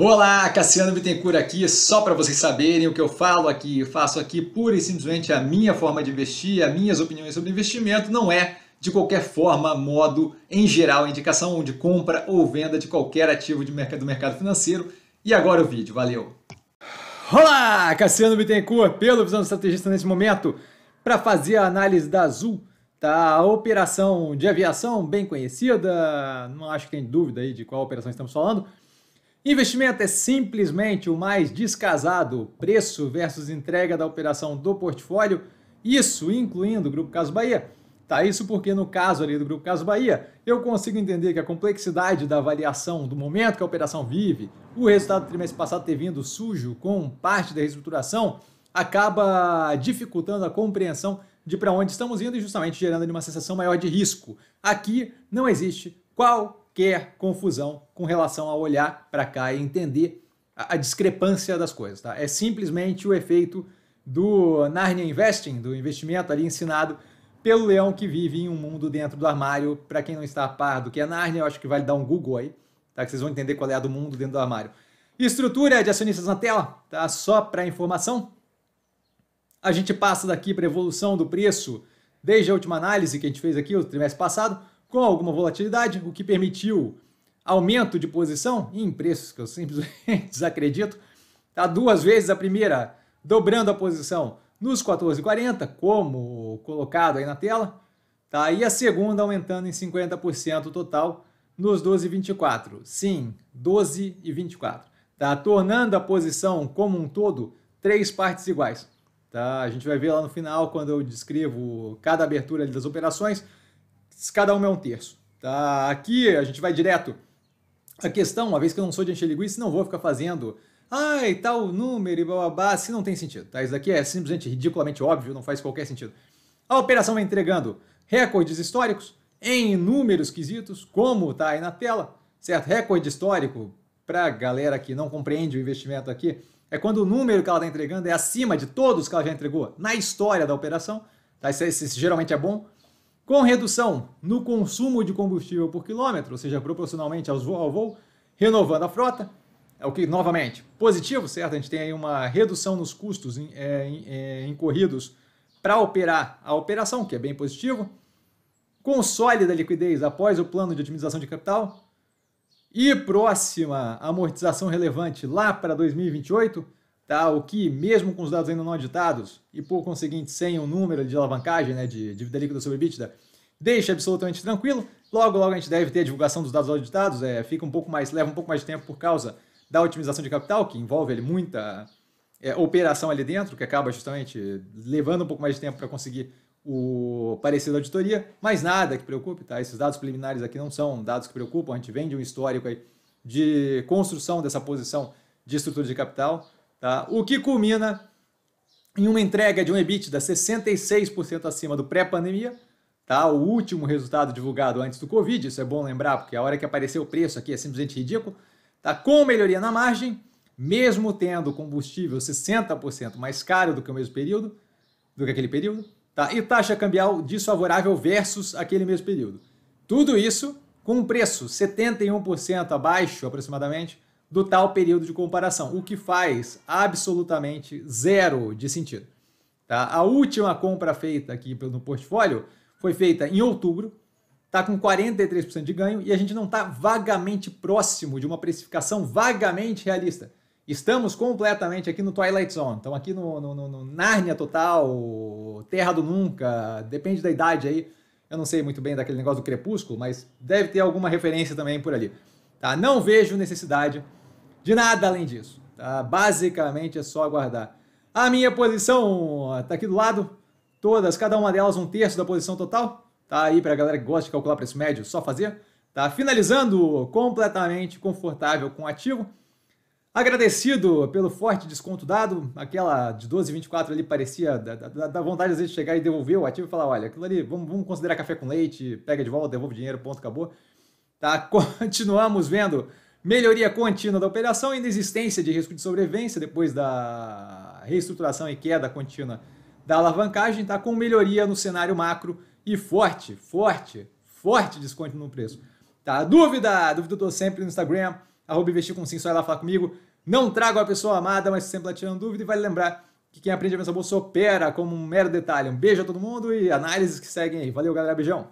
Olá, Cassiano Bittencourt aqui, só para vocês saberem o que eu falo aqui, eu faço aqui pura e simplesmente a minha forma de investir, as minhas opiniões sobre investimento, não é de qualquer forma, modo, em geral, indicação de compra ou venda de qualquer ativo de mercado, do mercado financeiro. E agora o vídeo, valeu! Olá, Cassiano Bittencourt, pelo Visão do Estrategista nesse momento, para fazer a análise da Azul, tá? A operação de aviação bem conhecida, não acho que tem dúvida aí de qual operação estamos falando, Investimento é simplesmente o mais descasado. Preço versus entrega da operação do portfólio, isso incluindo o Grupo Caso Bahia. Tá, isso porque no caso ali do Grupo Caso Bahia, eu consigo entender que a complexidade da avaliação do momento que a operação vive, o resultado do trimestre passado ter vindo sujo com parte da reestruturação, acaba dificultando a compreensão de para onde estamos indo e justamente gerando uma sensação maior de risco. Aqui não existe qual qualquer confusão com relação a olhar para cá e entender a, discrepância das coisas. Tá? É simplesmente o efeito do Narnia Investing, do investimento ali ensinado pelo leão que vive em um mundo dentro do armário. Para quem não está a par do que é Narnia, eu acho que vale dar um Google aí, tá? que vocês vão entender qual é a do mundo dentro do armário. Estrutura de acionistas na tela, tá? só para informação. A gente passa daqui para a evolução do preço desde a última análise que a gente fez aqui, o trimestre passado, com alguma volatilidade, o que permitiu aumento de posição em preços que eu simplesmente desacredito. Tá duas vezes a primeira, dobrando a posição nos 14,40, como colocado aí na tela. Tá? E a segunda aumentando em 50% total nos 12,24. Sim, 12,24. Tá? Tornando a posição como um todo três partes iguais. Tá? A gente vai ver lá no final, quando eu descrevo cada abertura das operações, cada uma é um terço. Tá? Aqui a gente vai direto. A questão, uma vez que eu não sou de encher não vou ficar fazendo ai, tal número e bababá, se não tem sentido. Tá? Isso daqui é simplesmente ridiculamente óbvio, não faz qualquer sentido. A operação vai entregando recordes históricos em números quesitos, como tá aí na tela, certo? Recorde histórico, para galera que não compreende o investimento aqui, é quando o número que ela está entregando é acima de todos que ela já entregou na história da operação. Tá? Isso, isso, é, isso geralmente é bom. Com redução no consumo de combustível por quilômetro, ou seja, proporcionalmente ao voo, renovando a frota, é o que novamente positivo, certo? A gente tem aí uma redução nos custos é, é, incorridos para operar a operação, que é bem positivo. sólida liquidez após o plano de otimização de capital. E próxima amortização relevante lá para 2028 tá? o que, mesmo com os dados ainda não editados, e por conseguinte sem um número de alavancagem, né, de dívida líquida sobre EBITDA, deixa absolutamente tranquilo. Logo, logo a gente deve ter a divulgação dos dados auditados, é, fica um pouco mais, leva um pouco mais de tempo por causa da otimização de capital, que envolve ele muita é, operação ali dentro, que acaba justamente levando um pouco mais de tempo para conseguir o parecer da auditoria, mas nada que preocupe, tá? Esses dados preliminares aqui não são dados que preocupam, a gente vem de um histórico aí de construção dessa posição de estrutura de capital, tá? o que culmina em uma entrega de um EBITDA 66% acima do pré-pandemia, tá? o último resultado divulgado antes do Covid, isso é bom lembrar, porque a hora que apareceu o preço aqui é simplesmente ridículo, tá? com melhoria na margem, mesmo tendo combustível 60% mais caro do que o mesmo período, do que aquele período, tá? e taxa cambial desfavorável versus aquele mesmo período. Tudo isso com um preço 71% abaixo aproximadamente do tal período de comparação, o que faz absolutamente zero de sentido. Tá? A última compra feita aqui no portfólio foi feita em outubro, está com 43% de ganho e a gente não está vagamente próximo de uma precificação vagamente realista. Estamos completamente aqui no Twilight Zone, então aqui no, no, no, no Nárnia total, Terra do Nunca, depende da idade aí. Eu não sei muito bem daquele negócio do crepúsculo, mas deve ter alguma referência também por ali. Tá? Não vejo necessidade de nada além disso. Tá? Basicamente é só aguardar. A minha posição está aqui do lado, todas, cada uma delas um terço da posição total. Tá aí para a galera que gosta de calcular preço médio, só fazer. Tá finalizando completamente confortável com o ativo. Agradecido pelo forte desconto dado, aquela de 12,24 ali parecia da, da, da, vontade às vezes de chegar e devolver o ativo e falar: olha, aquilo ali, vamos, vamos considerar café com leite, pega de volta, devolve o dinheiro, ponto, acabou. Tá, continuamos vendo Melhoria contínua da operação, inexistência de risco de sobrevivência depois da reestruturação e queda contínua da alavancagem, tá com melhoria no cenário macro e forte, forte, forte desconto no preço. Tá? Dúvida? Dúvida eu tô sempre no Instagram, arroba investir com sim, só lá falar comigo. Não trago a pessoa amada, mas sempre lá tirando dúvida e vale lembrar que quem aprende a pensar bolsa opera como um mero detalhe. Um beijo a todo mundo e análises que seguem aí. Valeu, galera. Beijão.